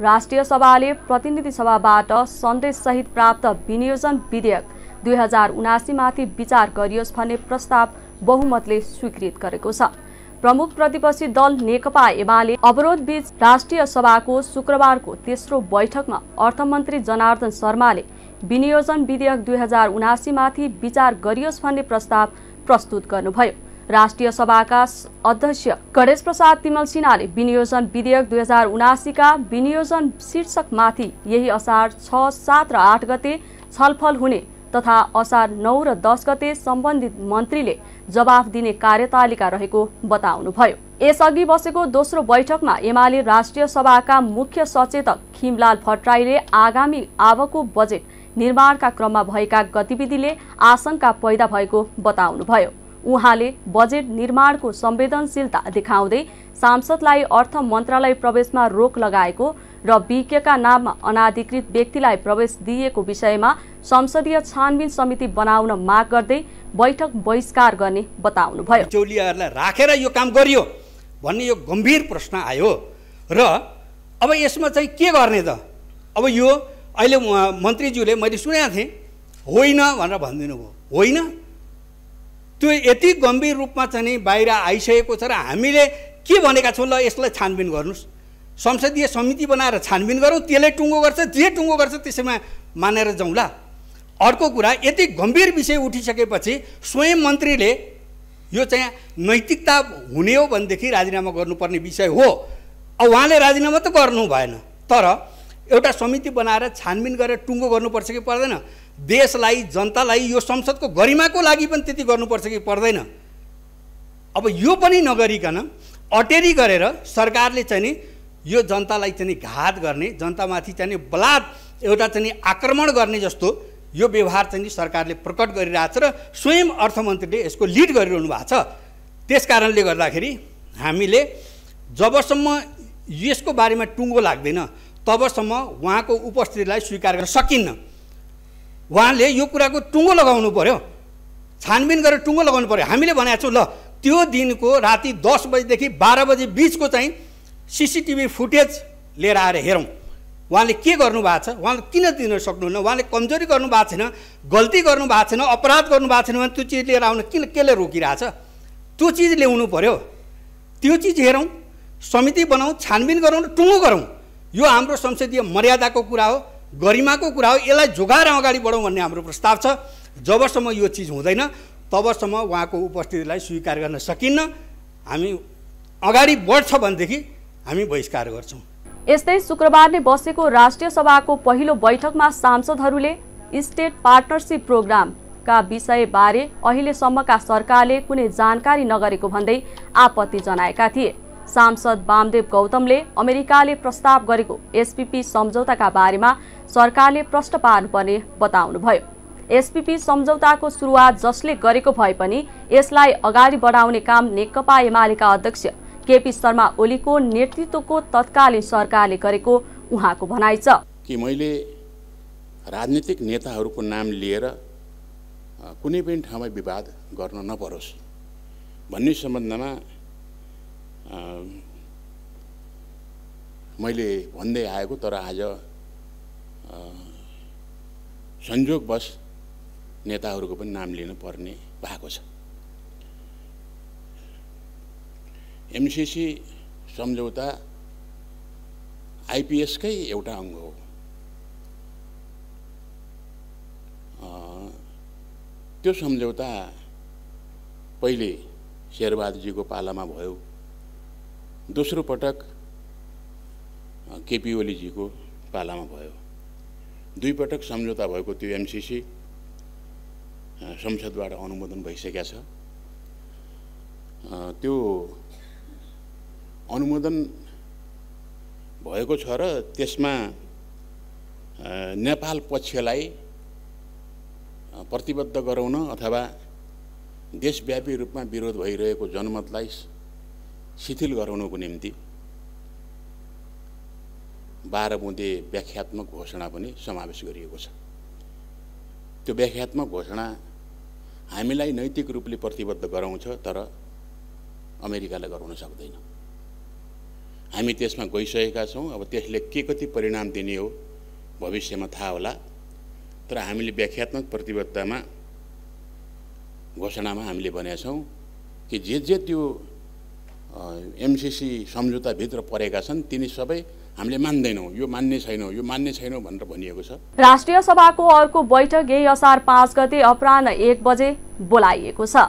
राष्ट्रिय सभाले प्रतिनिधि सभाबाट सन्देशसहित प्राप्त विनियोजन विधेयक दुई हजार उनासीमाथि विचार गरियोस् भन्ने प्रस्ताव बहुमतले स्वीकृत गरेको छ प्रमुख प्रतिपक्षी दल नेकपा एमाले अवरोधबीच राष्ट्रिय सभाको शुक्रबारको तेस्रो बैठकमा अर्थमन्त्री जनार्दन शर्माले विनियोजन विधेयक दुई हजार उनासीमाथि विचार गरियोस् भन्ने प्रस्ताव प्रस्तुत गर्नुभयो राष्ट्रिय सभाका अध्यक्ष गणेश प्रसाद तिमल सिन्हाले विनियोजन विधेयक दुई हजार उनासीका विनियोजन शीर्षकमाथि यही असार छ सात र आठ गते छलफल हुने तथा असार नौ र दस गते सम्बन्धित मन्त्रीले जवाफ दिने कार्यतालिका रहेको बताउनुभयो यसअघि बसेको दोस्रो बैठकमा एमाले राष्ट्रिय सभाका मुख्य सचेतक खिमलाल भट्टराईले आगामी आवको बजेट निर्माणका क्रममा भएका गतिविधिले आशंका पैदा भएको बताउनुभयो उहाँले बजेट निर्माणको संवेदनशीलता देखाउँदै सांसदलाई अर्थ मन्त्रालय प्रवेशमा रोक लगाएको र विज्ञका नाममा अनाधिकृत व्यक्तिलाई प्रवेश दिएको विषयमा संसदीय छानबिन समिति बनाउन माग गर्दै बैठक बहिष्कार गर्ने बताउनुभयो बिचौलियाहरूलाई राखेर यो काम गरियो भन्ने यो गम्भीर प्रश्न आयो र अब यसमा चाहिँ के गर्ने त अब यो अहिले मन्त्रीज्यूले मैले सुनेको थिएँ होइन भनेर भनिदिनु भयो होइन त्यो यति गम्भीर रूपमा चाहिँ बाहिर आइसकेको छ र हामीले के भनेका छौँ ल यसलाई छानबिन गर्नुहोस् संसदीय समिति बनाएर छानबिन गरौँ त्यसले टुङ्गो गर्छ जे टुङ्गो गर्छ त्यसैमा मानेर जाउँला अर्को कुरा यति गम्भीर विषय उठिसकेपछि स्वयं मन्त्रीले यो चाहिँ नैतिकता हुने हो भनेदेखि राजीनामा गर्नुपर्ने विषय हो अब उहाँले राजीनामा त गर्नु भएन तर एउटा समिति बनाएर छानबिन गरेर टुङ्गो गर्नुपर्छ कि पर्दैन देशलाई जनतालाई यो संसदको गरिमाको लागि पनि त्यति गर्नुपर्छ कि पर्दैन अब यो पनि नगरिकन अटेरी गरेर सरकारले चाहिँ नि यो जनतालाई चाहिँ नि घात गर्ने जनतामाथि चाहिँ नि बलात् एउटा चाहिँ आक्रमण गर्ने जस्तो यो व्यवहार चाहिँ नि सरकारले प्रकट गरिरहेछ र स्वयं अर्थमन्त्रीले यसको लिड गरिरहनु भएको छ त्यस कारणले गर्दाखेरि हामीले जबसम्म यसको बारेमा टुङ्गो लाग्दैन तबसम्म उहाँको उपस्थितिलाई स्वीकार गर्न सकिन्न उहाँले यो कुराको टुङ्गो लगाउनु पऱ्यो छानबिन गरेर टुङ्गो लगाउनु पऱ्यो हामीले भनेको छौँ ल त्यो दिनको राति दस बजीदेखि बाह्र बजी बिचको चाहिँ सिसिटिभी फुटेज लिएर आएर हेरौँ उहाँले के गर्नुभएको छ उहाँले किन दिन सक्नुहुन्न उहाँले कमजोरी गर्नुभएको छैन गल्ती गर्नुभएको छैन अपराध गर्नुभएको छैन भने त्यो चिज लिएर आउनु किन केले रोकिरहेछ त्यो चिज ल्याउनु पऱ्यो त्यो चिज हेरौँ समिति बनाऊ छानबिन गरौँ र टुङ्गो गरौँ यो हाम्रो संसदीय मर्यादाको कुरा हो गरिमाको कुरा हो यसलाई जोगाएर अगाडि बढौँ भन्ने हाम्रो प्रस्ताव छ जबसम्म यो चिज हुँदैन तबसम्म उहाँको उपस्थितिलाई स्वीकार गर्न सकिन्न हामी अगाडि बढ्छ भनेदेखि हामी बहिष्कार गर्छौँ यस्तै शुक्रबार नै बसेको राष्ट्रिय सभाको पहिलो बैठकमा सांसदहरूले स्टेट पार्टनरसिप प्रोग्रामका विषयबारे अहिलेसम्मका सरकारले कुनै जानकारी नगरेको भन्दै आपत्ति जनाएका थिए सांसद वामदेव गौतमले अमेरिकाले प्रस्ताव गरेको एसपिपी सम्झौताका बारेमा सरकारले प्रश्न पार्नुपर्ने बताउनुभयो एसपिपी सम्झौताको सुरुवात जसले गरेको भए पनि यसलाई अगाडि बढाउने काम नेकपा एमालेका अध्यक्ष केपी शर्मा ओलीको नेतृत्वको तत्कालीन सरकारले गरेको उहाँको भनाइ छ कि मैले राजनीतिक नेताहरूको नाम लिएर कुनै पनि ठाउँमा विवाद गर्न नपरोस् भन्ने सम्बन्धमा मैले भन्दै आएको तर आज संयोगवश नेताहरूको पनि नाम पर्ने भएको छ एमसिसी सम्झौता आइपिएसकै एउटा अङ्ग हो त्यो सम्झौता पहिले शेरबहादुरजीको पालामा भयो दोस्रो पटक केपी ओलीजीको पालामा भयो दुईपटक सम्झौता भएको त्यो एमसिसी संसदबाट अनुमोदन भइसकेका छ त्यो अनुमोदन भएको छ र त्यसमा नेपाल पक्षलाई प्रतिबद्ध गराउन अथवा देशव्यापी रूपमा विरोध भइरहेको जनमतलाई शिथिल गराउनुको निम्ति बाह्र बुँदे व्याख्यात्मक घोषणा पनि समावेश गरिएको छ त्यो व्याख्यात्मक घोषणा हामीलाई नैतिक रूपले प्रतिबद्ध गराउँछ तर अमेरिकालाई गराउन सक्दैन हामी त्यसमा गइसकेका छौँ अब त्यसले के कति परिणाम दिने हो भविष्यमा थाहा होला तर हामीले व्याख्यात्मक प्रतिबद्धतामा घोषणामा हामीले छौँ कि जे जे त्यो एमसिसी सम्झौताभित्र परेका छन् तिनी सबै हामीले मान्दैनौँ यो मान्ने छैनौँ यो मान्ने छैनौँ भनेर भनिएको छ राष्ट्रिय सभाको अर्को बैठक यही असार पाँच गते अपरान्ह एक बजे बोलाइएको छ